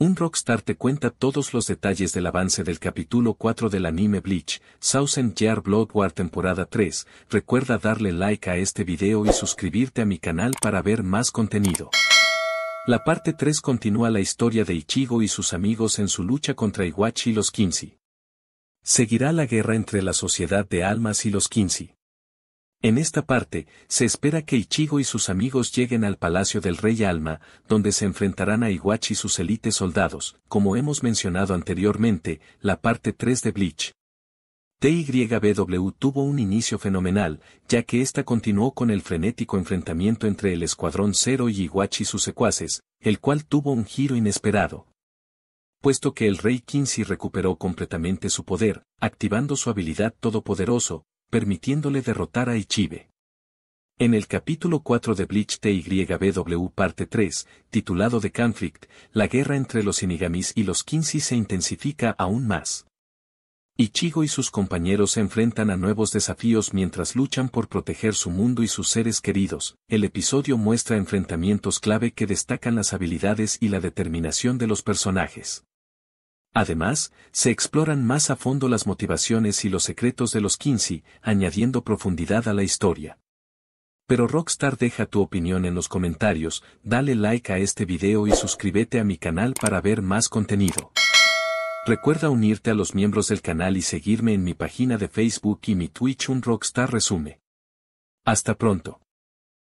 Un rockstar te cuenta todos los detalles del avance del capítulo 4 del anime Bleach, Thousand Year Blood War temporada 3. Recuerda darle like a este video y suscribirte a mi canal para ver más contenido. La parte 3 continúa la historia de Ichigo y sus amigos en su lucha contra Iwachi y los Quincy. Seguirá la guerra entre la Sociedad de Almas y los Quincy. En esta parte, se espera que Ichigo y sus amigos lleguen al palacio del Rey Alma, donde se enfrentarán a Iwachi y sus élites soldados, como hemos mencionado anteriormente, la parte 3 de Bleach. TYBW tuvo un inicio fenomenal, ya que esta continuó con el frenético enfrentamiento entre el Escuadrón cero y Iwachi y sus secuaces, el cual tuvo un giro inesperado, puesto que el rey Kinsey recuperó completamente su poder, activando su habilidad todopoderoso, permitiéndole derrotar a Ichibe. En el capítulo 4 de Bleach TYBW parte 3, titulado The Conflict, la guerra entre los Inigamis y los Quincy se intensifica aún más. Ichigo y sus compañeros se enfrentan a nuevos desafíos mientras luchan por proteger su mundo y sus seres queridos. El episodio muestra enfrentamientos clave que destacan las habilidades y la determinación de los personajes. Además, se exploran más a fondo las motivaciones y los secretos de los Kinsey, añadiendo profundidad a la historia. Pero Rockstar deja tu opinión en los comentarios, dale like a este video y suscríbete a mi canal para ver más contenido. Recuerda unirte a los miembros del canal y seguirme en mi página de Facebook y mi Twitch Un Rockstar Resume. Hasta pronto.